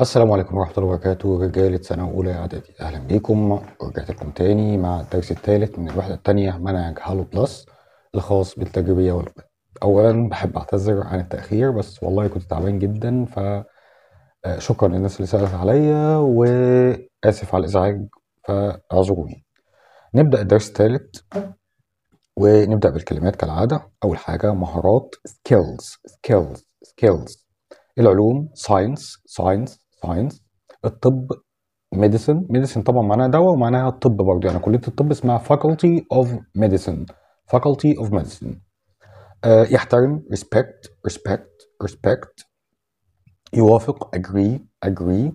السلام عليكم ورحمة الله وبركاته رجالة سنة أولى إعدادي أهلا بيكم رجعت لكم تاني مع الدرس الثالث من الوحدة الثانية منهج هالو بلس الخاص بالتجريبية والقيم أولا بحب أعتذر عن التأخير بس والله كنت تعبان جدا ف آه، شكرا للناس اللي سألت عليا وآسف على الإزعاج فاعذروني نبدأ الدرس الثالث ونبدأ بالكلمات كالعادة أول حاجة مهارات skills skills skills العلوم science science ساينس الطب ميديسن ميديسن طبعا معناها دواء ومعناها الطب برضه يعني كليه الطب اسمها فاكولتي اوف ميديسن فاكولتي اوف ميديسن يحترم ريسبكت ريسبكت ريسبكت يوافق اجري اجري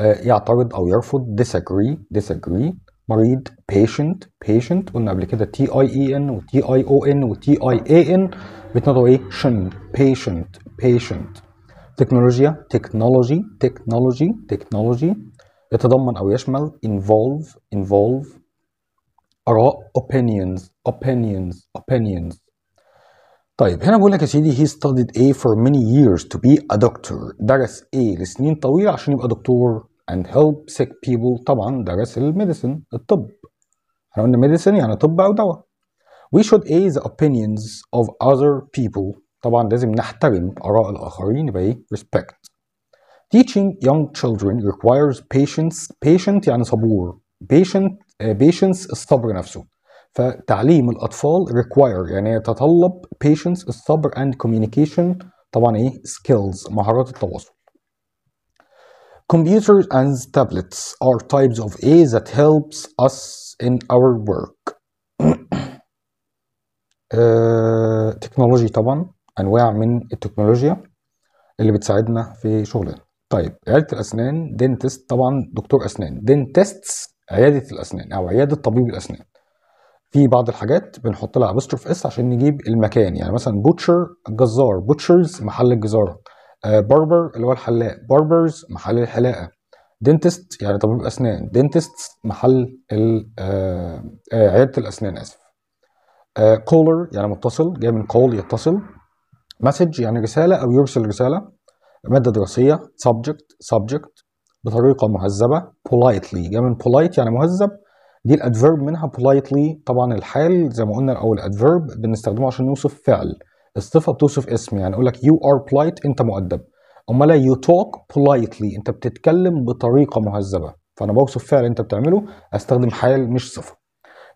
آه، يعترض او يرفض disagree disagree مريض patient patient قلنا قبل كده تي اي اي ان وتي اي او ان وتي اي اي ان بتنطقوا ايه شن patient patient تكنولوجيا technology technology technology يتضمن أو يشمل involve involve آراء opinions opinions opinions طيب هنا بقول لك يا سيدي he studied A for many years to be a doctor درس A لسنين طويلة عشان يبقى دكتور and help sick people طبعا درس الميديسن الطب احنا قلنا medicine يعني طب أو دواء we should A the opinions of other people طبعا لازم نحترم آراء الآخرين يبقى إيه respect teaching young children requires patience patient يعني صبور patient uh, patience الصبر نفسه فتعليم الأطفال require يعني يتطلب patience الصبر and communication طبعا إيه skills مهارات التواصل Computers and tablets are types of A that helps us in our work. uh, technology طبعا انواع من التكنولوجيا اللي بتساعدنا في شغلنا طيب عياده الاسنان دينتست طبعا دكتور اسنان دينتستس عياده الاسنان او عياده طبيب الاسنان في بعض الحاجات بنحط لها ابوستروف اس عشان نجيب المكان يعني مثلا بوتشر الجزار بوتشرز محل الجزاره باربر اللي هو الحلاق باربرز محل الحلاقه دنتست يعني طبيب اسنان دنتست محل آه، آه، عياده الاسنان اسف كولر آه، يعني متصل جاي من كول يتصل مسج يعني رسالة أو يرسل رسالة مادة دراسية subject subject بطريقة مهذبة politely جاي يعني من polite يعني مهذب دي الادفيرب منها politely طبعا الحال زي ما قلنا الأول الادفيرب بنستخدمه عشان نوصف فعل الصفة بتوصف اسم يعني أقول لك you are polite أنت مؤدب أمال you talk politely أنت بتتكلم بطريقة مهذبة فأنا بوصف فعل أنت بتعمله أستخدم حال مش صفة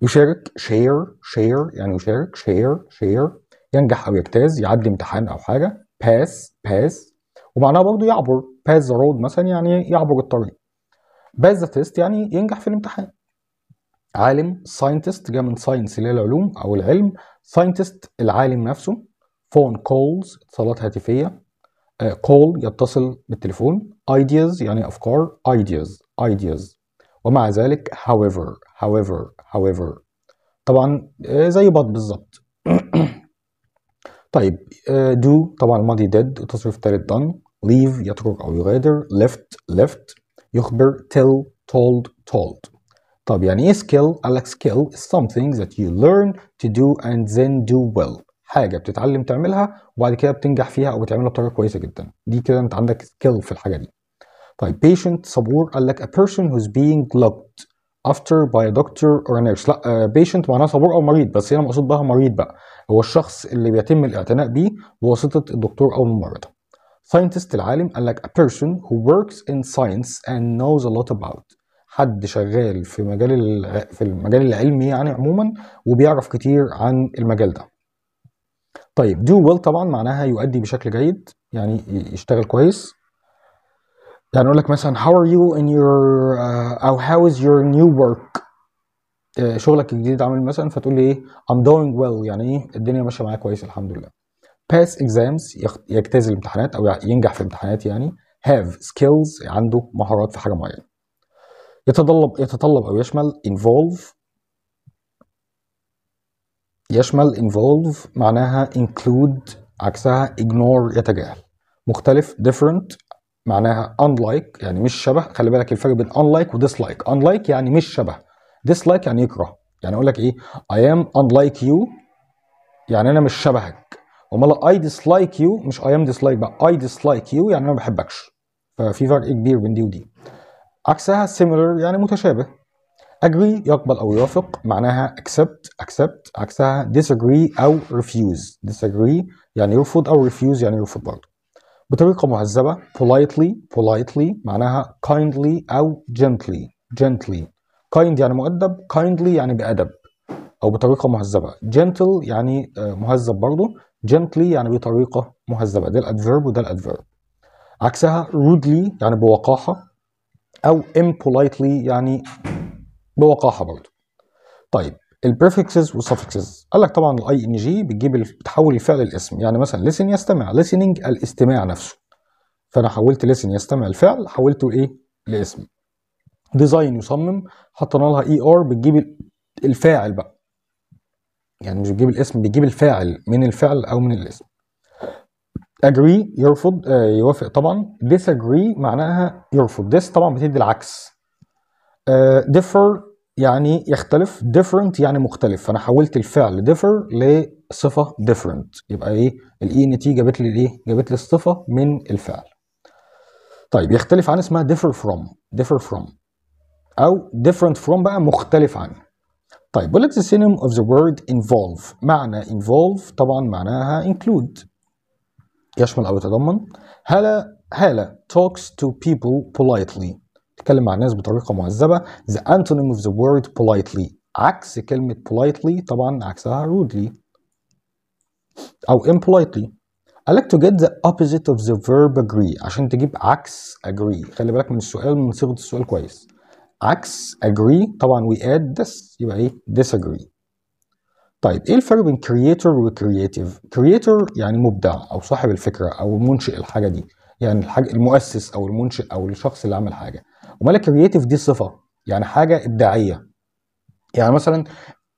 يشارك share share يعني يشارك share share ينجح او يجتاز يعدي امتحان او حاجه باس باس ومعناها برضو يعبر باس ذا رود مثلا يعني يعبر الطريق باس ذا تيست يعني ينجح في الامتحان عالم ساينتست جاء من ساينس اللي هي العلوم او العلم ساينتست العالم نفسه فون كولز اتصالات هاتفيه كول آه، uh, يتصل بالتليفون ايدياز يعني افكار ايدياز ايدياز ومع ذلك however however however طبعا آه، زي بط بالظبط طيب آه، do طبعا الماضي ديد وتصرف تالت done leave يترك أو يغادر left left يخبر tell told told طب يعني ايه skill؟ قال لك skill is something that you learn to do and then do well حاجة بتتعلم تعملها وبعد كده بتنجح فيها أو بتعملها بطريقة كويسة جدا دي كده أنت عندك skill في الحاجة دي طيب patient صبور قال لك a person who's being looked after by a doctor or a nurse لا uh, patient معناها صبور أو مريض بس هنا مقصود بها مريض بقى هو الشخص اللي بيتم الاعتناء بيه بواسطة الدكتور أو الممرضة scientist العالم قال لك a person who works in science and knows a lot about حد شغال في مجال في المجال العلمي يعني عموما وبيعرف كتير عن المجال ده طيب do well طبعا معناها يؤدي بشكل جيد يعني يشتغل كويس يعني اقول لك مثلا how are you in your uh, او how is your new work آه، شغلك الجديد عامل إيه مثلا فتقول لي ايه I'm doing well يعني ايه الدنيا ماشيه معايا كويس الحمد لله pass exams يجتاز الامتحانات او ينجح في الامتحانات يعني have skills عنده مهارات في حاجه معينه يتطلب يتطلب او يشمل involve يشمل involve معناها include عكسها ignore يتجاهل مختلف different معناها unlike يعني مش شبه خلي بالك الفرق بين unlike و dislike unlike يعني مش شبه ديسلايك يعني يكره يعني اقول لك ايه اي ام unlike يو يعني انا مش شبهك امال اي ديسلايك يو مش اي ام ديسلايك بقى اي ديسلايك يو يعني انا ما بحبكش ففي فرق كبير بين دي ودي عكسها سيميلر يعني متشابه agree يقبل او يوافق معناها accept accept عكسها disagree او ريفيوز disagree يعني يرفض او ريفيوز يعني يرفض برضه بطريقة مهذبة politely politely معناها kindly أو gently gently kind يعني مؤدب kindly يعني بأدب أو بطريقة مهذبة gentle يعني آه، مهذب برضه gently يعني بطريقة مهذبة ده الأدفيرب وده الأدفيرب عكسها rudely يعني بوقاحة أو impolitely يعني بوقاحة برضه طيب البريفكسز والسفكسز قال لك طبعا الاي ان جي بتجيب بتحول الفعل الاسم يعني مثلا ليسن يستمع listening الاستماع نفسه فانا حولت ليسن يستمع الفعل حولته لايه؟ لاسم ديزاين يصمم حطينا لها اي e ار بتجيب الفاعل بقى يعني مش بتجيب الاسم بتجيب الفاعل من الفعل او من الاسم اجري يرفض آه يوافق طبعا اجري معناها يرفض ديس طبعا بتدي العكس آه يعني يختلف ديفرنت يعني مختلف فانا حولت الفعل ديفر لصفه ديفرنت يبقى ايه الاي e نتيجه جابت لي الايه جابت لي الصفه من الفعل طيب يختلف عن اسمها ديفر فروم ديفر فروم أو different from بقى مختلف عن طيب what is the synonym of the word involve معنى involve طبعا معناها include يشمل أو يتضمن هلا هلا talks to people politely تكلم مع الناس بطريقة معذبة the antonym of the word politely عكس كلمة politely طبعا عكسها rudely أو impolitely I like to get the opposite of the verb agree عشان تجيب عكس agree خلي بالك من السؤال من صيغة السؤال كويس عكس agree طبعا we add this يبقى ايه disagree طيب ايه الفرق بين creator و creative creator يعني مبدع او صاحب الفكره او منشئ الحاجه دي يعني الحاجة المؤسس او المنشئ او الشخص اللي عمل حاجه امال creative دي صفه يعني حاجه ابداعيه يعني مثلا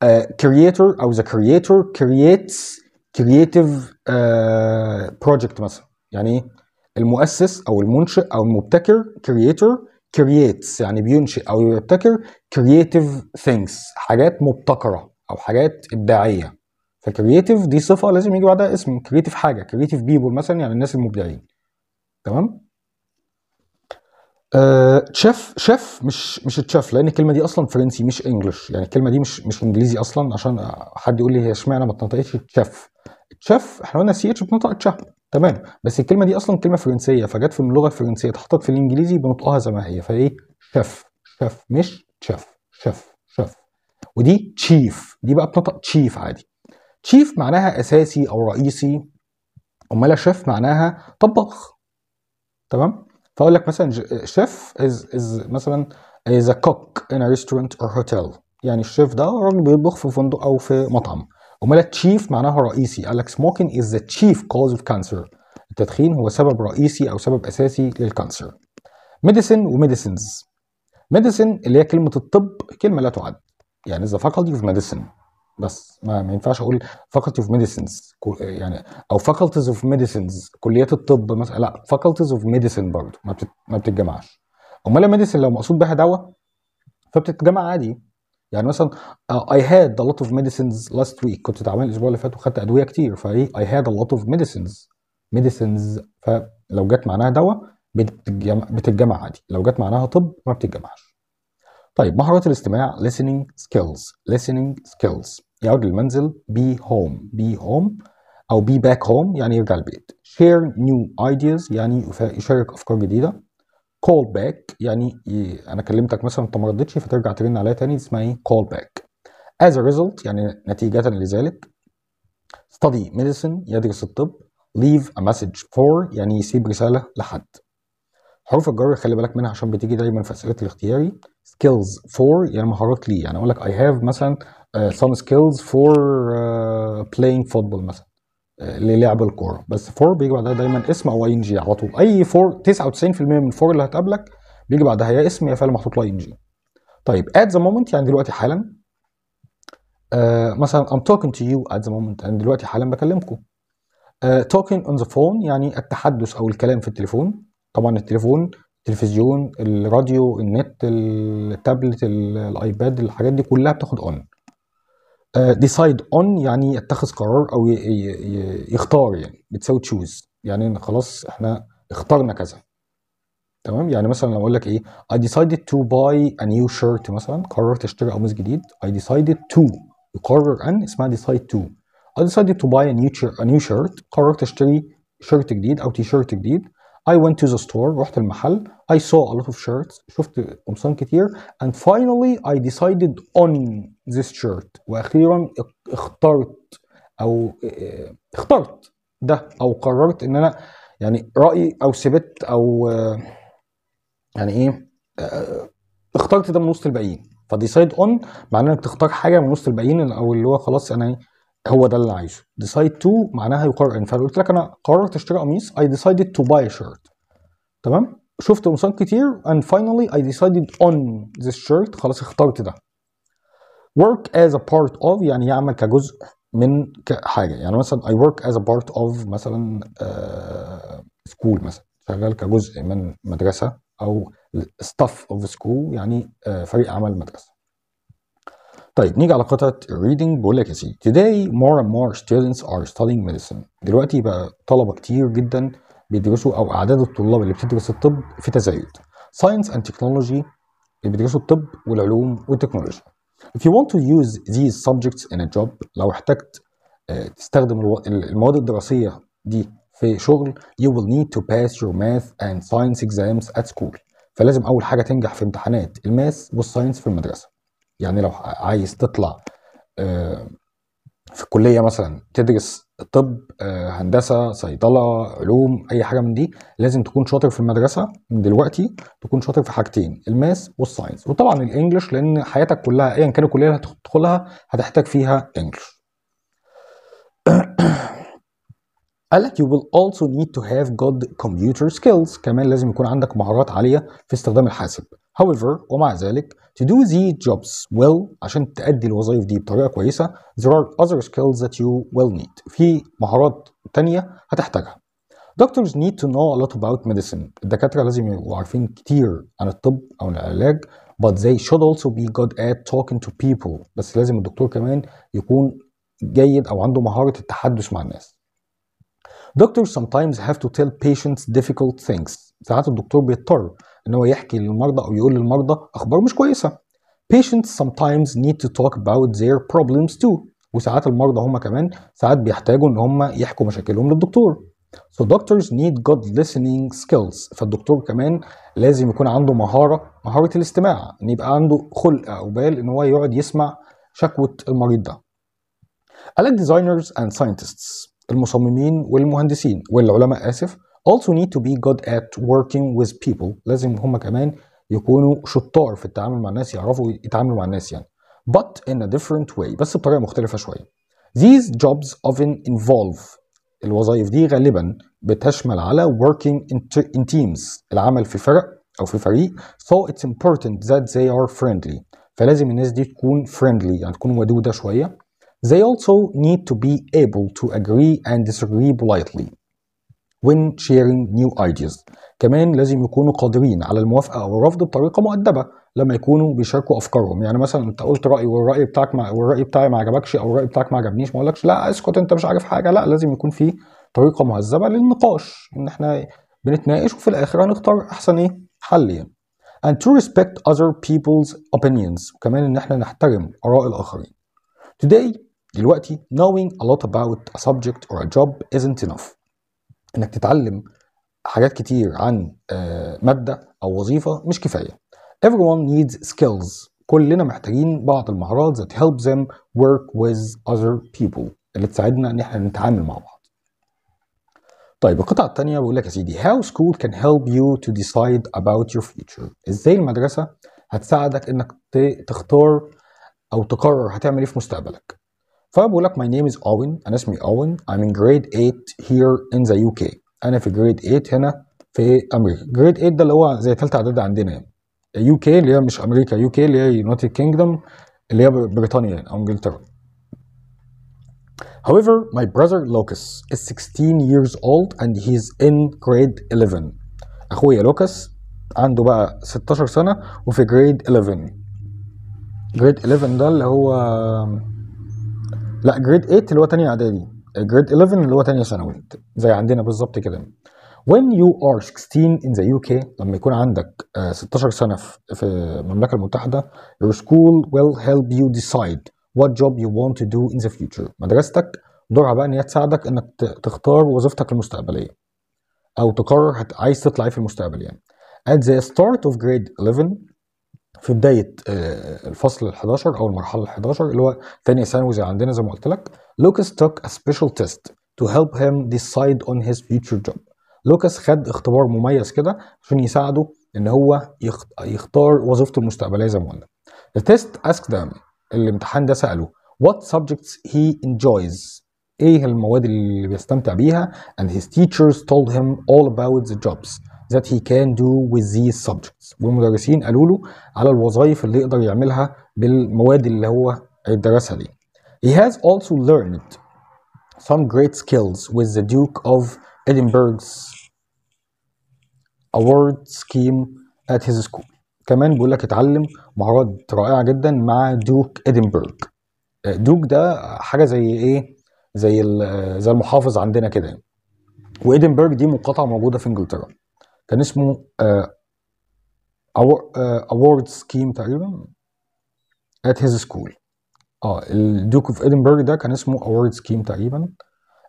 uh, creator او the creator creates creative uh, project مثلا يعني ايه المؤسس او المنشئ او المبتكر creator creates يعني بينشئ او يبتكر creative things حاجات مبتكره او حاجات ابداعيه فكرييتيف دي صفه لازم يجي بعدها اسم كرييتيف حاجه كرييتيف بيبول مثلا يعني الناس المبدعين تمام آه شيف شيف مش مش تشيف لان الكلمه دي اصلا فرنسي مش انجلش يعني الكلمه دي مش مش انجليزي اصلا عشان حد يقول لي هي اشمعنى ما اتنطقتش تشيف تشيف احنا قلنا سي اتش بتنطق تشيف تمام بس الكلمه دي اصلا كلمه فرنسيه فجت في اللغه الفرنسيه اتحطت في الانجليزي بنطقها زي ما هي فايه شف شف مش شف شف شف ودي تشيف دي بقى بتنطق تشيف عادي تشيف معناها اساسي او رئيسي امال شيف معناها طباخ تمام فاقول لك مثلا شيف از از مثلا از كوك ان ريستورانت اور هوتيل يعني الشيف ده راجل بيطبخ في فندق او في مطعم امال تشيف معناها رئيسي قال لك smoking از ذا تشيف كوز اوف كانسر التدخين هو سبب رئيسي او سبب اساسي للكانسر ميديسن وميديسنز ميديسن اللي هي كلمه الطب كلمه لا تعد يعني ذا فاكولتي اوف ميديسن بس ما, ما ينفعش اقول فاكولتي اوف ميديسنز يعني او فاكولتيز اوف ميديسنز كليات الطب مثلا لا فاكولتيز اوف ميديسن برضه ما بتت... ما بتتجمعش امال ميديسن لو مقصود بها دواء فبتتجمع عادي يعني مثلا اي هاد ا لوت اوف ميديسينز لاست ويك كنت تعبان الاسبوع اللي فات وخدت ادويه كتير فايه اي هاد ا لوت اوف ميديسينز ميديسينز فلو جت معناها دواء بتتجمع عادي لو جت معناها طب ما بتتجمعش طيب مهارات الاستماع listening skills listening skills يعود للمنزل be home be home او be back home يعني يرجع البيت share new ideas يعني يشارك افكار جديده كول باك يعني انا كلمتك مثلا انت ما ردتش فترجع ترن عليا تاني اسمها ايه كول باك as a result يعني نتيجة لذلك study medicine يدرس الطب leave a message for يعني يسيب رسالة لحد حروف الجر خلي بالك منها عشان بتيجي دايما في اسئله الاختياري skills for يعني مهارات لي يعني اقول لك I have مثلا uh, some skills for uh, playing football مثلا آه، للعب الكوره بس فور بيجي بعدها دايما اسم او اي ان جي على طول اي فور 99% من الفور اللي هتقابلك بيجي بعدها يا اسم يا فعل محطوط له اي ان جي طيب ات ذا مومنت يعني دلوقتي حالا آه مثلا I'm talking to you at the moment يعني دلوقتي حالا بكلمكم آه talking on the phone يعني التحدث او الكلام في التليفون طبعا التليفون التلفزيون الراديو النت التابلت الايباد الحاجات دي كلها بتاخد اون ديسايد آه، اون يعني يتخذ قرار او يختار يعني بتساوي تشوز يعني خلاص احنا اخترنا كذا تمام يعني مثلا لو اقول لك ايه I decided to buy a new shirt مثلا قررت اشتري قميص جديد I decided to يقرر ان اسمها decide to I decided to buy a new shirt, قررت اشتري شيرت جديد او تي شيرت جديد I went to the store رحت المحل I saw a lot of shirts شفت قمصان كتير and finally I decided on this shirt واخيرا اخترت او اخترت ده او قررت ان انا يعني رايي او سبت او يعني ايه اخترت ده من وسط الباقيين فديسايد اون معناها انك تختار حاجه من وسط الباقيين او اللي هو خلاص انا هو ده اللي عايزه ديسايد تو معناها يقرر ان قلت لك انا قررت اشتري قميص اي ديسايدد تو باي شيرت تمام شفت قمصان كتير and finally I decided on this shirt خلاص اخترت ده work as a part of يعني يعمل كجزء من حاجه يعني مثلا I work as a part of مثلا سكول آه، school مثلا شغال كجزء من مدرسه او staff of school يعني uh, فريق عمل مدرسة طيب نيجي على قطعه reading بقول لك يا سيدي today more and more students are studying medicine دلوقتي بقى طلبه كتير جدا بيدرسوا او اعداد الطلاب اللي بتدرس الطب في تزايد science and technology اللي بيدرسوا الطب والعلوم والتكنولوجيا If you want to use these subjects in a job لو احتجت آه، تستخدم المواد الدراسية دي في شغل you will need to pass your math and science exams at school فلازم أول حاجة تنجح في امتحانات الماث والساينس في المدرسة يعني لو عايز تطلع آه، في الكليه مثلا تدرس طب آه، هندسه صيدله علوم اي حاجه من دي لازم تكون شاطر في المدرسه من دلوقتي تكون شاطر في حاجتين الماس والساينس وطبعا الانجليش لان حياتك كلها ايا كان الكليه اللي هتدخلها هتحتاج فيها انجليش قال لك you will also need to have good computer skills كمان لازم يكون عندك مهارات عاليه في استخدام الحاسب however ومع ذلك To do these jobs well عشان تأدي الوظائف دي بطريقة كويسة there are other skills that you will need في مهارات تانية هتحتاجها. Doctors need to know a lot about medicine. الدكاترة لازم يبقوا عارفين كتير عن الطب أو العلاج but they should also be good at talking to people. بس لازم الدكتور كمان يكون جيد أو عنده مهارة التحدث مع الناس. Doctors sometimes have to tell patients difficult things. ساعات الدكتور بيضطر ان هو يحكي للمرضى او يقول للمرضى اخبار مش كويسه patients sometimes need to talk about their problems too وساعات المرضى هم كمان ساعات بيحتاجوا ان هم يحكوا مشاكلهم للدكتور So doctors need good listening skills فالدكتور كمان لازم يكون عنده مهارة مهارة الاستماع ان يبقى عنده خلق او بال ان هو يقعد يسمع شكوى المريض ده قالك designers and scientists المصممين والمهندسين والعلماء اسف also need to be good at working with people لازم هم كمان يكونوا شطار في التعامل مع الناس يعرفوا يتعاملوا مع الناس يعني but in a different way بس بطريقه مختلفه شويه these jobs often involve الوظائف دي غالبا بتشمل على working in, in teams العمل في فرق او في فريق so it's important that they are friendly فلازم الناس دي تكون friendly يعني تكون ودوده شويه they also need to be able to agree and disagree politely when sharing new ideas كمان لازم يكونوا قادرين على الموافقه او الرفض بطريقه مؤدبه لما يكونوا بيشاركوا افكارهم يعني مثلا انت قلت راي والراي بتاعك مع والراي بتاعي ما عجبكش او الراي بتاعك ما عجبنيش ما اقولكش لا اسكت انت مش عارف حاجه لا لازم يكون في طريقه مهذبه للنقاش ان احنا بنتناقش وفي الاخر هنختار احسن ايه حل يعني and to respect other people's opinions وكمان ان احنا نحترم اراء الاخرين today دلوقتي knowing a lot about a subject or a job isn't enough انك تتعلم حاجات كتير عن آه، ماده او وظيفه مش كفايه. Everyone needs skills. كلنا محتاجين بعض المهارات that help them work with other people اللي تساعدنا ان احنا نتعامل مع بعض. طيب القطعة الثانية بيقول لك يا سيدي how school can help you to decide about your future ازاي المدرسة هتساعدك انك تختار او تقرر هتعمل ايه في مستقبلك فبقول لك my name is Owen انا اسمي Owen I'm in grade 8 here in the UK انا في grade 8 هنا في امريكا grade 8 ده اللي هو زي ثالثه اعدادي عندنا يعني يو كي اللي هي مش امريكا يو كي اللي هي يونايتد كينجدوم اللي هي بريطانيا يعني او انجلترا However, my brother Lucas is 16 years old and he's in grade 11. اخويا لوكاس عنده بقى 16 سنه وفي grade 11. grade 11 ده اللي هو لا جريد 8 اللي هو تانية اعدادي جريد 11 اللي هو تانية ثانوي زي عندنا بالظبط كده when you are 16 in the UK لما يكون عندك 16 آه، سنة في المملكة المتحدة your school will help you decide what job you want to do in the future مدرستك دورها بقى ان هي تساعدك انك تختار وظيفتك المستقبليه او تقرر عايز تطلع ايه في المستقبل يعني at the start of grade 11 في بدايه آه، الفصل ال 11 او المرحله ال 11 اللي هو ثانيه ثانوي زي عندنا زي ما قلت لك لوكاس توك a special test to help him decide on his future job لوكاس خد اختبار مميز كده عشان يساعده ان هو يختار وظيفته المستقبليه زي ما قلنا The test asked them الامتحان ده سأله what subjects he enjoys ايه المواد اللي بيستمتع بيها and his teachers told him all about the jobs that he can do with these subjects والمدرسين قالوا له على الوظائف اللي يقدر يعملها بالمواد اللي هو درسها دي he has also learned some great skills with the Duke of Edinburgh's award scheme at his school كمان بيقول لك اتعلم مهارات رائعه جدا مع دوك ادنبرج دوك ده حاجه زي ايه زي آه، زي المحافظ عندنا كده يعني. وادنبرج دي مقاطعه موجوده في انجلترا كان اسمه آه، اوورد سكيم آه، تقريبا ات هيز سكول اه الدوك اوف ادنبرج ده كان اسمه اوورد سكيم تقريبا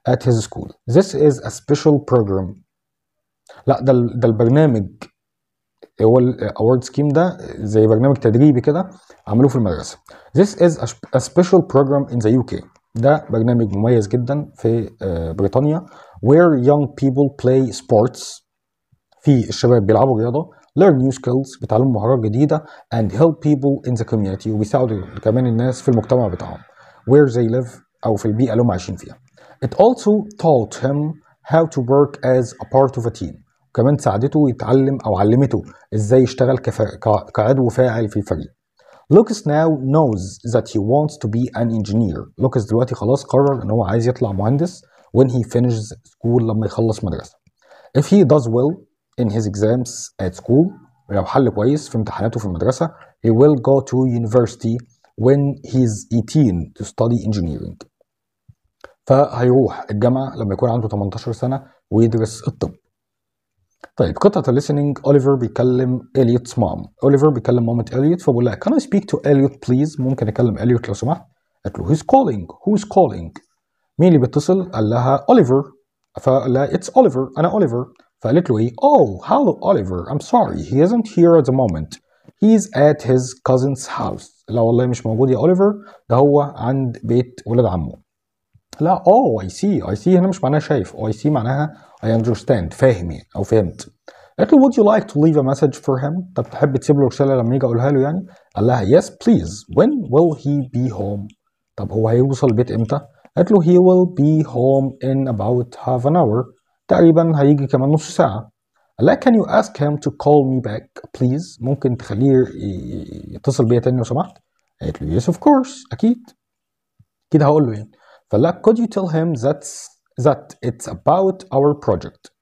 at his school this is a special program لا ده ده البرنامج هو الاوورد سكيم ده زي برنامج تدريبي كده عملوه في المدرسه this is a special program in the UK ده برنامج مميز جدا في آه، بريطانيا where young people play sports في الشباب بيلعبوا رياضه learn new skills بيتعلموا مهارات جديده and help people in the community وبيساعدوا كمان الناس في المجتمع بتاعهم where they live او في البيئه اللي هم عايشين فيها. It also taught him how to work as a part of a team وكمان ساعدته يتعلم او علمته ازاي يشتغل كف... ك... كعضو فاعل في الفريق. Lucas now knows that he wants to be an engineer. Lucas دلوقتي خلاص قرر ان هو عايز يطلع مهندس when he finishes school لما يخلص مدرسه. If he does well in his exams at school لو حل from the امتحاناته في madrasa. he will go to university when he's 18 to study engineering فهيروح الجامعة لما يكون عنده 18 سنة ويدرس الطب طيب قطعة listening Oliver بيكلم Elliot's mom Oliver بيكلم مامة Elliot فبقول can I speak to Elliot please ممكن أكلم Elliot لو سمحت قالت له calling who's calling مين اللي بيتصل قال Oliver فقال it's Oliver أنا Oliver فقالت له ايه oh hello Oliver I'm sorry he isn't here at the moment he's at his cousin's house لا والله مش موجود يا أوليفر ده هو عند بيت ولاد عمه لا oh I see I see هنا مش معناها شايف oh I see معناها I understand فاهم يعني أو فهمت قالت له would you like to leave a message for him طب تحب تسيب له رسالة لما يجي أقولها له يعني قال لها yes please when will he be home طب هو هيوصل البيت إمتى قالت له he will be home in about half an hour تقريبا هيجي كمان نص ساعة لا can you ask him to call me back please ممكن تخليه يتصل بيا تاني لو سمحت قالت له yes of course أكيد كده هقول له يعني فلا could you tell him that's that it's about our project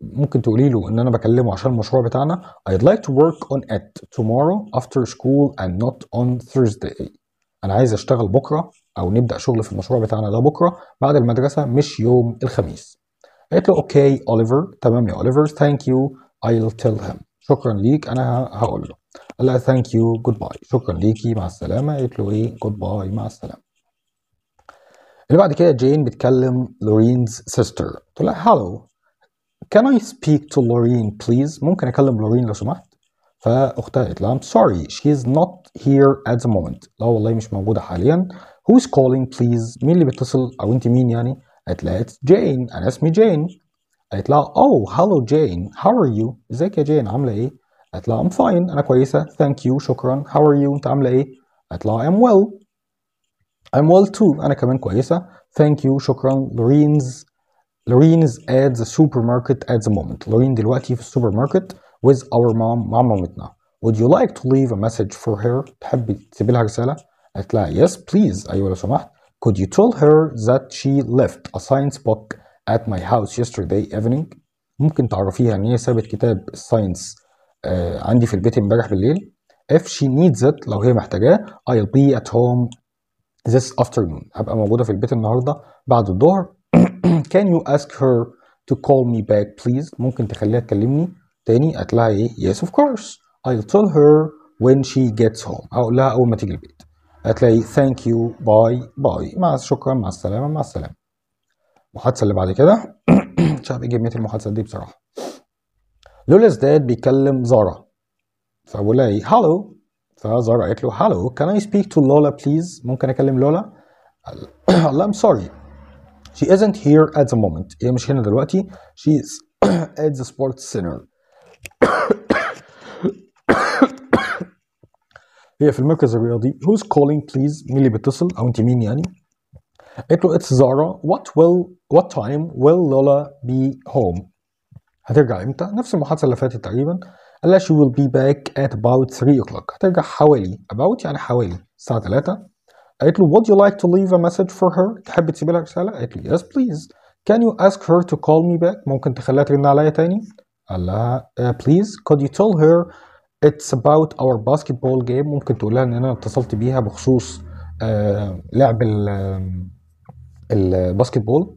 ممكن تقولي له ان انا بكلمه عشان المشروع بتاعنا I'd like to work on it tomorrow after school and not on Thursday انا عايز اشتغل بكره او نبدا شغل في المشروع بتاعنا ده بكره بعد المدرسه مش يوم الخميس قالت له اوكي اوليفر تمام يا اوليفر ثانك يو I'll tell him شكرا ليك انا هقول له قال لها ثانك يو جود باي شكرا ليكي مع السلامه قالت له ايه جود باي مع السلامه اللي بعد كده جين بتكلم لورينز سيستر تقول لها هالو كان اي سبيك تو لورين بليز ممكن اكلم لورين لو سمحت فاختها قالت لها سوري شي از نوت هير ات ذا مومنت لا والله مش موجوده حاليا هو از كولينج بليز مين اللي بيتصل او انت مين يعني قالت لها اتس جين انا اسمي جين قالت لها اوه هالو جين هاو ار يو ازيك يا جين عامله ايه قالت لها ام فاين انا كويسه ثانك يو شكرا هاو ار يو انت عامله ايه قالت لها ام ويل ام ويل تو انا كمان كويسه ثانك يو شكرا لورينز لورينز at the supermarket at the moment لورين دلوقتي في السوبر ماركت with our mom مع مامتنا would you like to leave a message for her تحب تسيب لها رساله قالت لها yes please ايوه لو سمحت could you tell her that she left a science book at my house yesterday evening ممكن تعرفيها ان هي سابت كتاب الساينس آه عندي في البيت امبارح بالليل if she needs it لو هي محتاجاه I'll be at home this afternoon هبقى موجودة في البيت النهاردة بعد الظهر can you ask her to call me back please ممكن تخليها تكلمني تاني قالت لها ايه yes of course I'll tell her when she gets home هقول لها اول ما تيجي البيت هتلاقي ثانك يو باي باي مع شكرا مع السلامه مع السلامه المحادثه اللي بعد كده مش عارف ايه المحادثه دي بصراحه لولا ازداد بيكلم زارا فبقول لها ايه هالو فزارا قالت له هالو كان اي سبيك تو لولا بليز ممكن اكلم لولا قال لها ام سوري she isn't here at the moment هي مش هنا دلوقتي she is at the sports center هي في المركز الرياضي who's calling please مين اللي بيتصل او انت مين يعني له it's Zara what will what time will Lola be home هترجع امتى نفس المحادثه اللي فاتت تقريبا قال لها she will be back at about 3 o'clock هترجع حوالي about يعني حوالي الساعه 3 قالت له would you like to leave a message for her تحب تسيب لها رساله قالت له yes please can you ask her to call me back ممكن تخليها ترن عليا تاني قال لها uh, please could you tell her اتس اباوت اور باسكتبول جيم ممكن تقول لها ان انا اتصلت بيها بخصوص آه لعب آه، الباسكتبول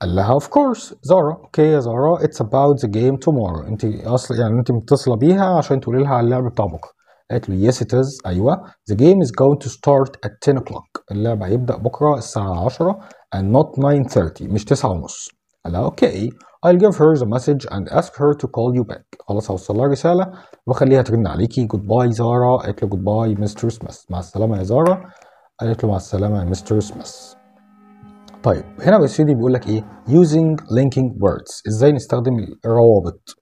قال لها اوف كورس زارا اوكي يا زارا اتس اباوت ذا جيم تومورو انت اصلا يعني انت متصله بيها عشان تقولي لها على اللعب بتاع بكره قالت له يس ات از ايوه ذا جيم از جوينت تو ستارت ات 10 اوكلوك اللعب هيبدا بكره الساعه 10 and not 9:30 مش 9:30 على اوكي I'll give her the message and ask her to call you back خلاص هوصل لها رسالة وخليها ترن عليكي جود باي زارا قالت له جود باي مستر سميث مع السلامة يا زارا قالت له مع السلامة يا مستر سميث طيب هنا بس سيدي بيقول لك ايه using linking words ازاي نستخدم الروابط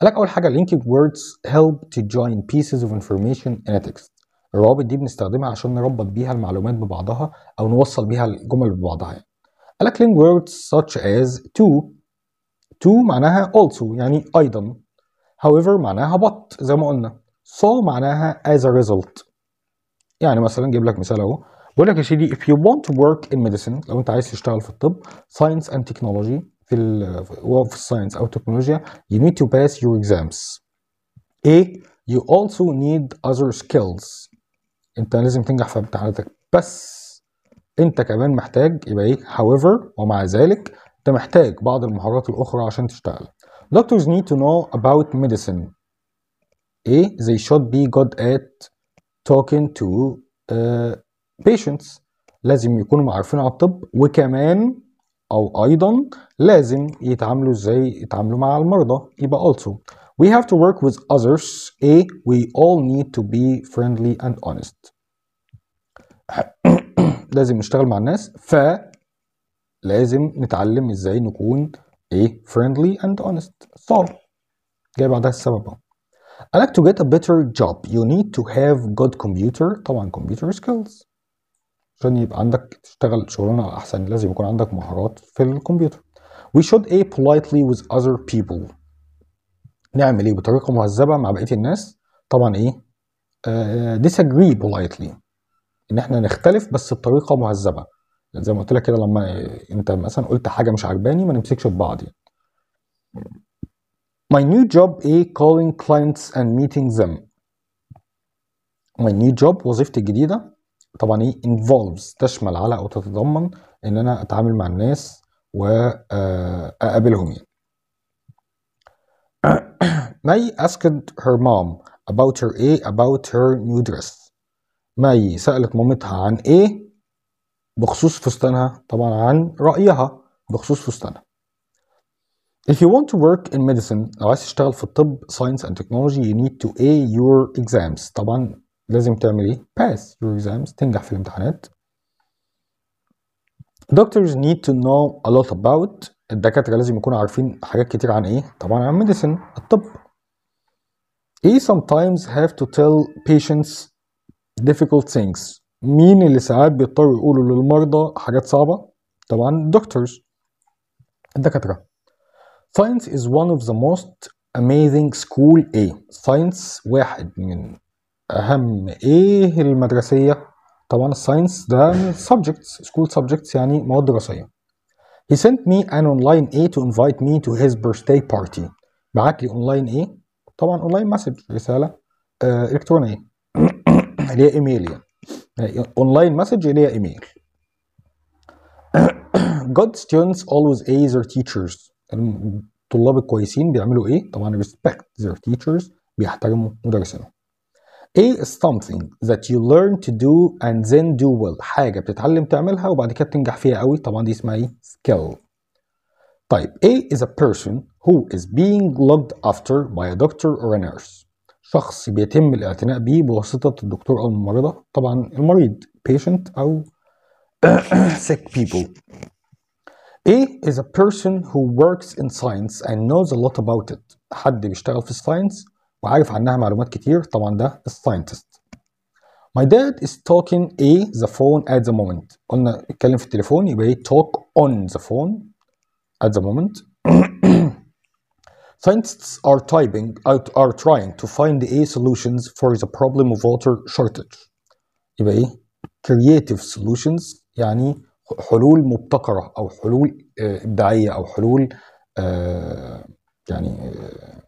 قال لك اول حاجه linking words help to join pieces of information in a text الروابط دي بنستخدمها عشان نربط بيها المعلومات ببعضها او نوصل بيها الجمل ببعضها يعني. الاكلين words such as to to معناها also يعني أيضا however معناها but زي ما قلنا so معناها as a result يعني مثلا جيب لك مثال اهو بقول لك يا if you want to work in medicine لو انت عايز تشتغل في الطب science and technology في ال في science technology you need to pass your exams A you also need other skills انت لازم تنجح في امتحاناتك بس انت كمان محتاج يبقى ايه however ومع ذلك انت محتاج بعض المهارات الاخرى عشان تشتغل doctors need to know about medicine ايه they should be good at talking to uh, patients لازم يكونوا عارفين على الطب وكمان او ايضا لازم يتعاملوا ازاي يتعاملوا مع المرضى يبقى also we have to work with others ايه we all need to be friendly and honest لازم نشتغل مع الناس ف لازم نتعلم ازاي نكون ايه friendly and honest صار جاي بعدها السبب اهو I like to get a better job you need to have good computer طبعا computer skills عشان يبقى عندك تشتغل شغلانه احسن لازم يكون عندك مهارات في الكمبيوتر we should a politely with other people نعمل ايه بطريقه مهذبه مع بقيه الناس طبعا ايه uh, disagree politely ان احنا نختلف بس بطريقه مهذبه يعني زي ما قلت لك كده لما انت مثلا قلت حاجه مش عجباني ما نمسكش في بعض يعني. My new job A calling clients and meeting them. My new job وظيفتي الجديده طبعا ايه involves تشمل على او تتضمن ان انا اتعامل مع الناس واقابلهم آه، يعني. May asked her mom about her A about her new dress. مي سألت مامتها عن ايه بخصوص فستانها طبعا عن رأيها بخصوص فستانها If you want to work in medicine لو عايز تشتغل في الطب science and technology you need to A your exams طبعا لازم تعمل ايه pass your exams تنجح في الامتحانات Doctors need to know a lot about الدكاترة لازم يكونوا عارفين حاجات كتير عن ايه طبعا عن medicine الطب A sometimes have to tell patients difficult things مين اللي ساعات بيضطروا يقولوا للمرضى حاجات صعبة؟ طبعا doctors الدكاترة Science is one of the most amazing school A Science واحد من أهم إيه المدرسية طبعا الساينس ده subjects school subjects يعني مواد دراسية He sent me an online A to invite me to his birthday party بعت لي اونلاين A طبعا اونلاين message رسالة uh, إلكترونية اللي هي ايميل يعني اونلاين مسج اللي ايميل good students always A their teachers الطلاب الكويسين بيعملوا ايه طبعا respect their teachers بيحترموا مدرسينهم A is something that you learn to do and then do well حاجة بتتعلم تعملها وبعد كده بتنجح فيها قوي طبعا دي اسمها ايه skill طيب A is a person who is being looked after by a doctor or a nurse شخص بيتم الاعتناء بيه بواسطة الدكتور أو الممرضة طبعا المريض patient أو sick people A is a person who works in science and knows a lot about it حد بيشتغل في الساينس وعارف عنها معلومات كتير طبعا ده الساينتست My dad is talking a the phone at the moment قلنا اتكلم في التليفون يبقى ايه talk on the phone at the moment Scientists are, typing, out, are trying to find a solutions for the problem of water shortage يبقى ايه creative solutions يعني حلول مبتكرة أو حلول إبداعية أو حلول يعني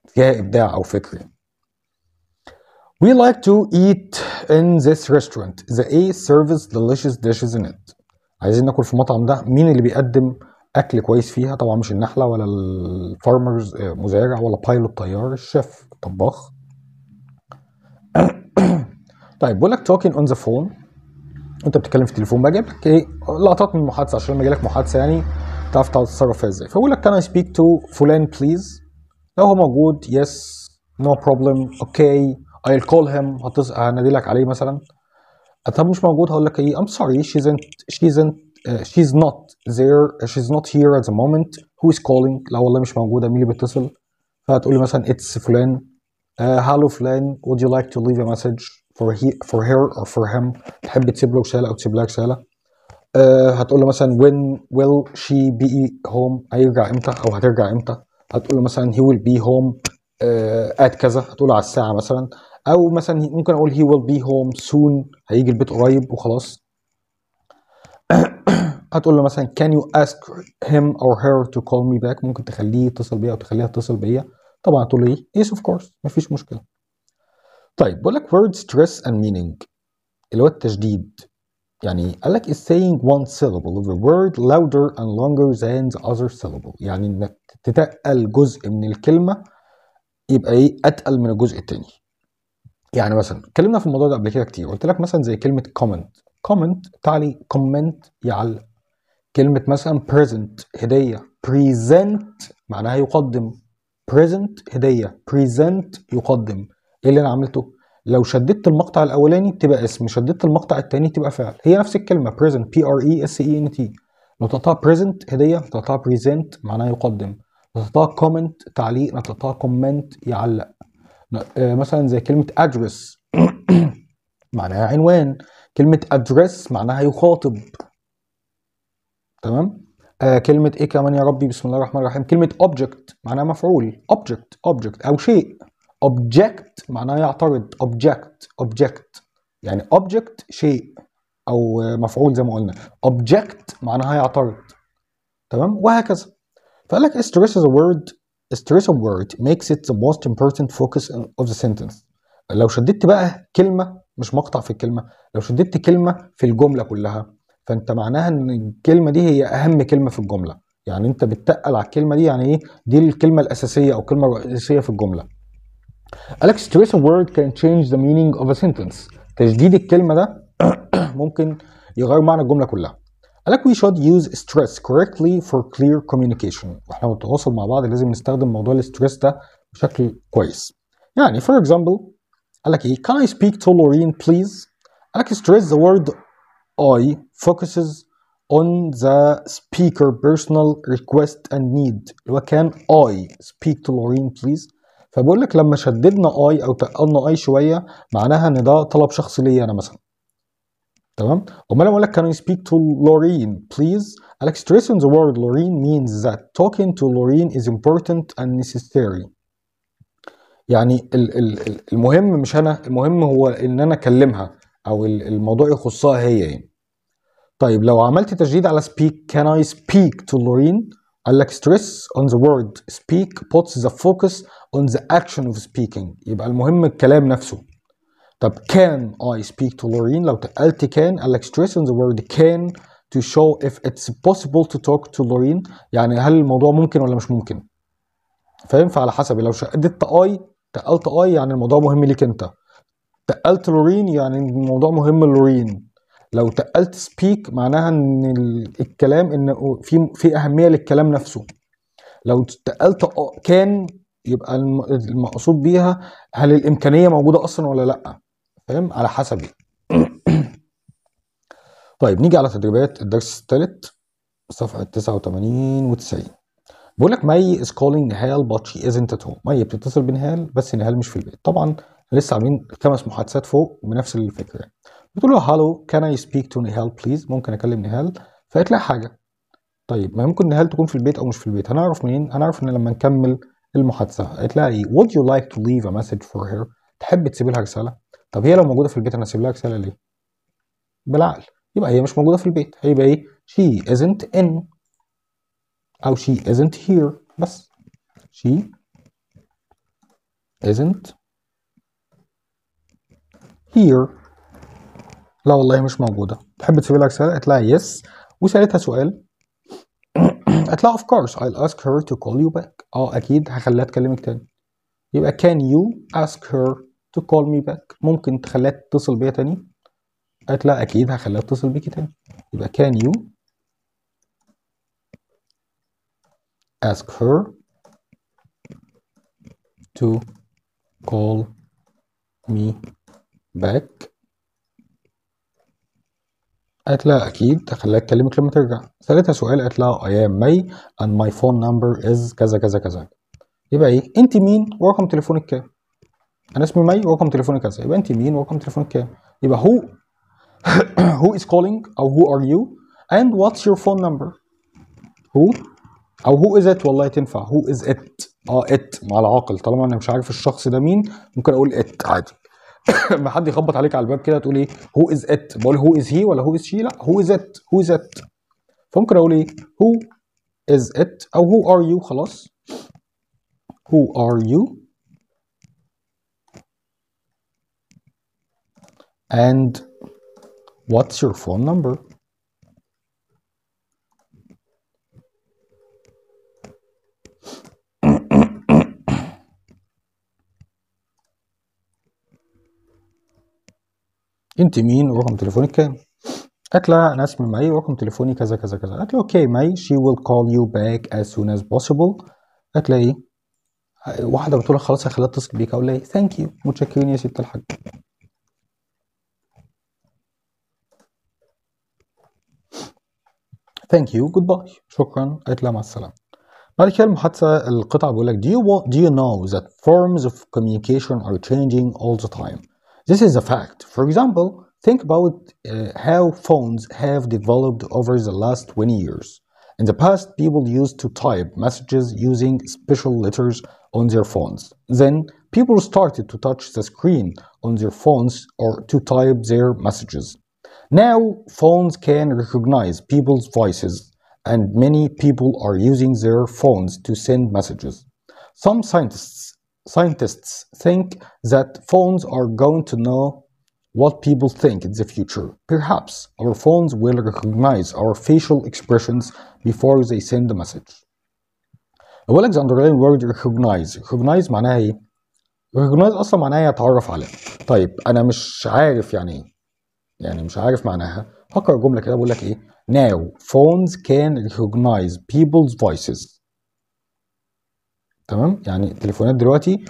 فيها إبداع أو فكر We like to eat in this restaurant the A serves delicious dishes in it عايزين ناكل في المطعم ده مين اللي بيقدم اكل كويس فيها طبعا مش النحله ولا الفارمرز آه، مزارع ولا بايلوت طيار الشيف طباخ طيب بقول لك توكينج اون ذا فون انت بتتكلم في التليفون بقى جايب لك ايه لقطات من المحادثه عشان لما جالك محادثه يعني تعرف تتصرف فيها ازاي فبقول لك كان اي سبيك تو فلان بليز لو هو موجود يس نو بروبلم اوكي ايل كول هيم هنادي لك عليه مثلا طب مش موجود هقول لك ايه ام سوري شيزنت شيزنت she's in... آه، there uh, she's not here at the moment who is calling لا والله مش موجوده مين اللي بيتصل فهتقولي مثلا it's فلان هالو uh, فلان would you like to leave a message for he for her or for him تحب تسيب له رساله او تسيب لها رساله uh, هتقول له مثلا when will she be home هيرجع امتى او هترجع امتى هتقول له مثلا he will be home uh, at كذا هتقول على الساعه مثلا او مثلا ممكن اقول he will be home soon هيجي البيت قريب وخلاص هتقول له مثلا can you ask him or her to call me back ممكن تخليه يتصل بيا او تخليها تتصل بيا طبعا هتقول له ايه yes of course مفيش مشكله طيب بقول لك word stress and meaning اللي هو التشديد يعني قال لك is saying one syllable of a word louder and longer than the other syllable يعني انك تتقل جزء من الكلمه يبقى ايه اتقل من الجزء الثاني يعني مثلا اتكلمنا في الموضوع ده قبل كده كتير قلت لك مثلا زي كلمه comment كومنت تعليق كومنت يعلق كلمة مثلا present هدية present معناها يقدم present هدية present يقدم ايه اللي انا عملته؟ لو شددت المقطع الاولاني تبقى اسم شددت المقطع الثاني تبقى فعل هي نفس الكلمة present p r e s e n t نطقتها present هدية نطقتها present معناها يقدم نطقتها comment تعليق نطقتها comment يعلق آه، مثلا زي كلمة address معناها عنوان كلمة address معناها يخاطب تمام آه كلمة ايه كمان يا ربي بسم الله الرحمن الرحيم كلمة object معناها مفعول object object أو شيء object معناها يعترض object object يعني object شيء أو مفعول زي ما قلنا object معناها يعترض تمام وهكذا فقال لك stress is a word stress a word makes it the most important focus of the sentence لو شددت بقى كلمة مش مقطع في الكلمه لو شددت كلمه في الجمله كلها فانت معناها ان الكلمه دي هي اهم كلمه في الجمله يعني انت بتتقل على الكلمه دي يعني ايه دي الكلمه الاساسيه او الكلمه الرئيسيه في الجمله Alex stress a word can change the meaning of a sentence تشديد الكلمه ده ممكن يغير معنى الجمله كلها قالك we should use stress correctly for clear communication واحنا بنتواصل مع بعض لازم نستخدم موضوع الاسترس ده بشكل كويس يعني for example قال لك ايه can I speak to Lorraine please قال لك stress the word I focuses on the speaker personal request and need اللي هو كان I speak to Lorraine please فبقول لك لما شددنا I أو تقلنا I شوية معناها إن ده طلب شخصي ليا أنا مثلا تمام امال اقول لك can I speak to Lorraine please قال لك stress on the word Lorraine means that talking to Lorraine is important and necessary يعني المهم مش انا المهم هو ان انا اكلمها او الموضوع يخصها هي يعني. طيب لو عملت تجديد على سبيك كان اي سبيك تو لورين؟ قال لك ستريس اون ذا وورد سبيك بوتس ذا فوكس اون ذا اكشن اوف سبيكينج يبقى المهم الكلام نفسه طب كان اي سبيك تو لورين لو تقلت كان قال لك ستريس اون ذا وورد كان تو شو اف اتس possible تو توك تو لورين يعني هل الموضوع ممكن ولا مش ممكن فينفع على حسب لو شددت اي تقلت اي يعني الموضوع مهم ليك انت تقلت لورين يعني الموضوع مهم لورين لو تقلت سبيك معناها ان الكلام ان في في اهميه للكلام نفسه لو تقلت كان يبقى المقصود بيها هل الامكانيه موجوده اصلا ولا لا فاهم على حسب طيب نيجي على تدريبات الدرس الثالث صفحه 89 و90 بيقول لك ماي از كولينج نهال بات شي ازنت ات هوم ماي بتتصل بنهال بس نهال مش في البيت طبعا لسه عاملين خمس محادثات فوق بنفس الفكره يعني بتقول له هالو كان اي سبيك تو نهال بليز ممكن اكلم نهال فقالت لها حاجه طيب ما ممكن نهال تكون في البيت او مش في البيت هنعرف منين هنعرف ان لما نكمل المحادثه قالت لها ايه وود يو لايك تو ليف ا مسج فور هير تحب تسيب لها رساله طب هي لو موجوده في البيت انا اسيب لها رساله ليه بالعقل يبقى هي مش موجوده في البيت هيبقى ايه شي ازنت ان أو she isn't here بس she isn't here لا والله مش موجودة تحب تسيب لك رسالة قالت لها yes وسألتها سؤال قالت لها of course I'll ask her to call you back اه أكيد هخليها تكلمك تاني يبقى can you ask her to call me back ممكن تخليها تتصل بيا تاني قالت لها أكيد هخليها تتصل بيكي تاني يبقى can you ask her to call me back قالت لها اكيد تخليها تكلمك لما ترجع سالتها سؤال قالت لها اي ام مي اند ماي فون نمبر از كذا كذا كذا يبقى ايه انت مين ورقم تليفونك كام انا اسمي مي ورقم تليفوني كذا يبقى انت مين ورقم تليفونك كام يبقى هو who is calling او who are you and what's your phone number who او هو از ات والله تنفع هو از ات اه ات مع العاقل طالما انا مش عارف الشخص ده مين ممكن اقول ات عادي لما حد يخبط عليك على الباب كده تقول ايه هو از ات بقول هو از هي ولا هو از شي لا هو از ات هو از ات فممكن اقول ايه هو از ات او هو ار يو خلاص هو ار يو and what's your phone number انت مين ورقم تليفونك كام قالت لها انا اسمي ماي ورقم تليفوني كذا كذا كذا قالت له اوكي ماي she will call you back as soon as possible قالت لها ايه واحده بتقول خلاص يا خالد اتصل بيك اقول لها ايه ثانك يو متشكرين يا ست الحاج ثانك يو جود باي شكرا قالت لها مع السلامه بعد كده المحادثه القطعه بيقول لك do you, do you know that forms of communication are changing all the time This is a fact. For example, think about uh, how phones have developed over the last 20 years. In the past, people used to type messages using special letters on their phones. Then, people started to touch the screen on their phones or to type their messages. Now, phones can recognize people's voices, and many people are using their phones to send messages. Some scientists scientists think that phones are going to know what people think in the future. Perhaps our phones will recognize our facial expressions before they send a message. أولا the underlying word recognize recognize معناها ايه؟ recognize أصلا معناها يتعرف على طيب أنا مش عارف يعني يعني مش عارف معناها هقرأ جملة كده بقول لك ايه now phones can recognize people's voices تمام يعني التليفونات دلوقتي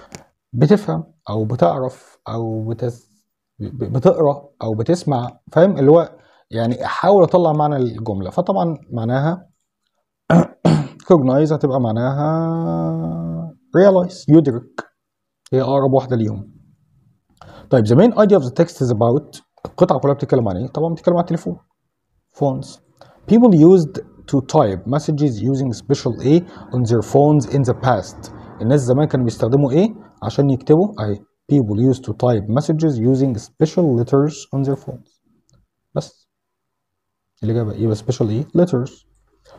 بتفهم او بتعرف او بتس... بتقرا او بتسمع فاهم اللي هو يعني احاول اطلع معنى الجمله فطبعا معناها كوجنايز هتبقى معناها realize يدرك هي اقرب واحده ليهم طيب زمان ايديا اوف ذا تكست از اباوت القطعه كلها بتتكلم عن ايه؟ طبعا بتتكلم عن التليفون فونز people used to type messages using special A on their phones in the past الناس زمان كانوا بيستخدموا A عشان يكتبوا I people used to type messages using special letters on their phones بس الإجابة يبقى special A letters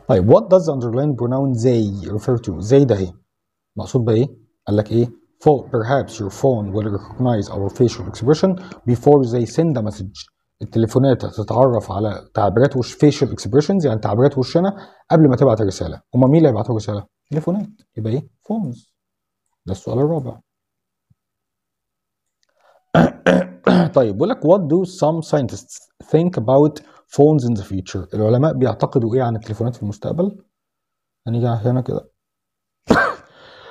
طيب what does the underlying pronoun they refer to they ده ايه مقصود بإيه قال لك إيه for perhaps your phone will recognize our facial expression before they send a message التليفونات هتتعرف على تعبيرات وش فيشل اكسبريشنز يعني تعبيرات وشنا قبل ما تبعت الرساله هما مين اللي هيبعتوا الرساله تليفونات يبقى ايه فونز ده السؤال الرابع طيب بيقول لك what do some scientists think about phones in the future العلماء بيعتقدوا ايه عن التليفونات في المستقبل هنيجي هنا كده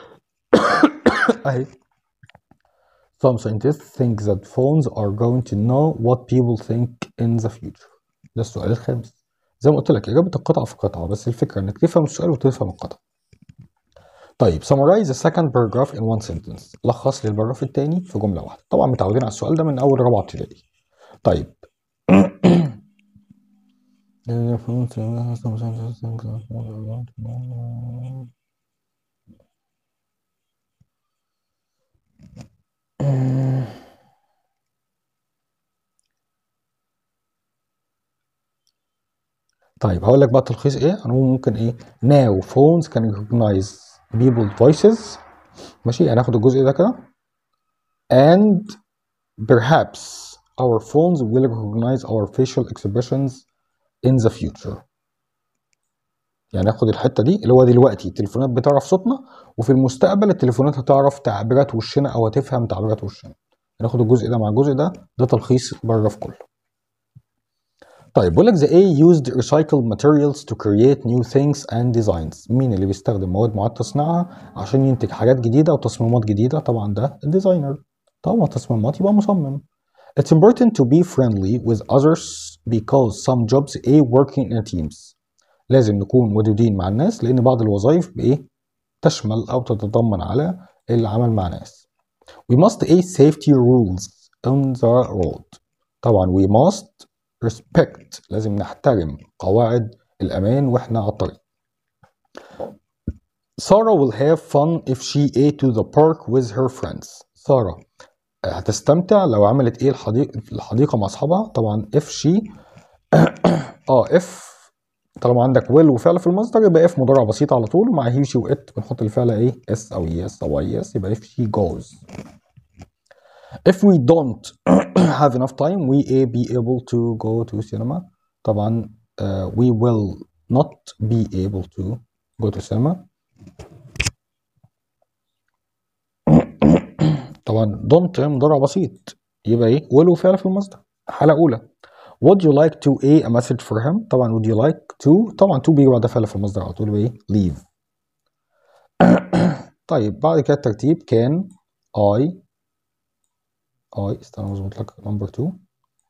اهي Some scientists think that phones are going to know what people think in the future. ده السؤال الخامس. زي ما قلت لك إجابة القطعة في قطعة بس الفكرة إنك تفهم السؤال وتفهم القطعة. طيب summarize the second paragraph in one sentence. لخص لي البراف التاني في جملة واحدة. طبعا متعودين على السؤال ده من أول رابعة ابتدائي. طيب طيب هقول لك بقى تلخيص ايه انا ممكن ايه ناو phones can recognize people voices ماشي هناخد الجزء ده كده and perhaps our phones will recognize our facial expressions in the future يعني اخد الحته دي اللي هو دلوقتي التليفونات بتعرف صوتنا وفي المستقبل التليفونات هتعرف تعبيرات وشنا او هتفهم تعبيرات وشنا هناخد الجزء ده مع الجزء ده ده تلخيص بره في كله طيب بيقول لك the A إيه used recycled materials to create new things and designs مين اللي بيستخدم مواد معاد تصنيعها عشان ينتج حاجات جديدة وتصميمات جديدة طبعا ده الديزاينر طبعا تصميمات يبقى مصمم It's important to be friendly with others because some jobs A working in teams لازم نكون ودودين مع الناس لان بعض الوظائف بايه تشمل او تتضمن على العمل مع ناس we must a safety rules on the road طبعا we must respect لازم نحترم قواعد الامان واحنا على الطريق Sarah will have fun if she ate to the park with her friends. سارة هتستمتع لو عملت ايه الحديقة, الحديقة مع اصحابها طبعا if she اه if طالما عندك ويل وفعل في المصدر يبقى اف مضارع بسيط على طول مع هي شي وات بنحط الفعل ايه اس او يس او اي اس يبقى اف شي جوز if we don't have enough time we be able to go to cinema طبعا uh, we will not be able to go to cinema طبعا don't مضارع بسيط يبقى ايه ويل وفعل في المصدر حالة أولى would you like to a message for him طبعا would you like to طبعا to بيجي بعد فعل في المصدر على طول ايه leave طيب بعد كده الترتيب كان I I استنى مظبوط لك number 2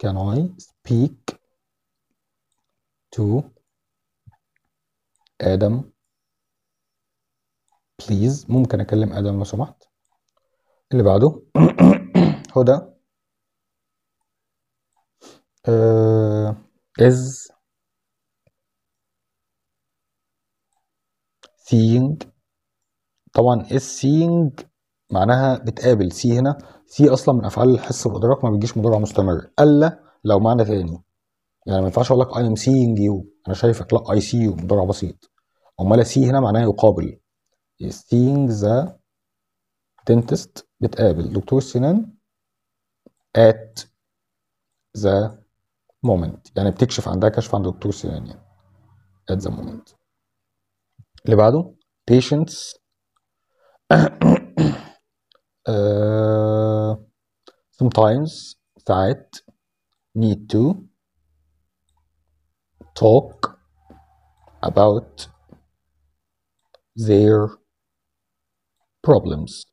can I speak to آدم بليز ممكن أكلم آدم لو سمحت اللي بعده هدى آه، is seeing طبعا is seeing معناها بتقابل سي هنا سي اصلا من افعال الحس والادراك ما بتجيش مضارع مستمر الا لو معنى تاني يعني ما ينفعش اقول لك I am seeing you انا شايفك لا I see you مضارع بسيط امال سي هنا معناها يقابل seeing the dentist بتقابل دكتور سنان at the مومنت يعني بتكشف عندها كشف عند دكتور سنان يعني at the moment اللي بعده patients آه، sometimes ساعات need to talk about their problems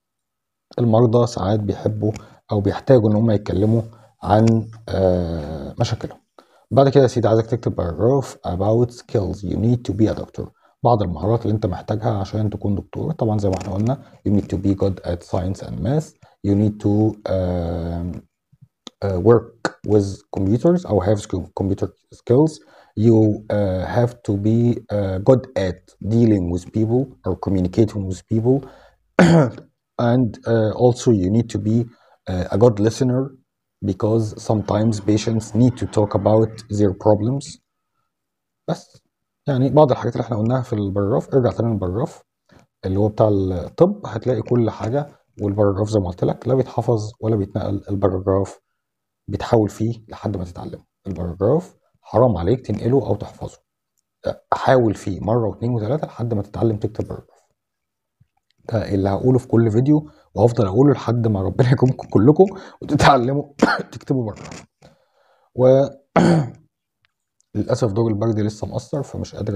المرضى ساعات بيحبوا او بيحتاجوا ان هم يتكلموا عن آه، مشاكلهم بعد كده يا سيدي عايزك تكتب باراجراف about skills you need to be a doctor بعض المهارات اللي انت محتاجها عشان تكون دكتور طبعا زي ما احنا قلنا you need to be good at science and math you need to uh, uh, work with computers or have computer skills you uh, have to be uh, good at dealing with people or communicating with people and uh, also you need to be uh, a good listener because sometimes patients need to talk about their problems بس يعني بعض الحاجات اللي احنا قلناها في البراف ارجع تاني للبراف اللي هو بتاع الطب هتلاقي كل حاجه والبراجراف زي ما قلت لك لا بيتحفظ ولا بيتنقل البراجراف بتحاول فيه لحد ما تتعلمه البراجراف حرام عليك تنقله او تحفظه حاول فيه مره واثنين وثلاثه لحد ما تتعلم تكتب باراجراف ده اللي هقوله في كل فيديو وهفضل اقوله لحد ما ربنا يكرمكم كلكم وتتعلموا تكتبوا بره و للاسف دور البرد لسه مقصر فمش قادر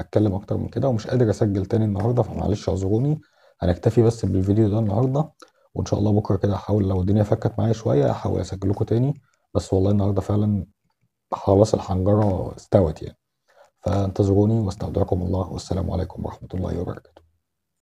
اتكلم اكتر من كده ومش قادر اسجل تاني النهارده فمعلش اعذروني هنكتفي بس بالفيديو ده النهارده وان شاء الله بكره كده احاول لو الدنيا فكت معايا شويه احاول اسجل لكم تاني بس والله النهارده فعلا خلاص الحنجره استوت يعني فانتظروني واستودعكم الله والسلام عليكم ورحمه الله وبركاته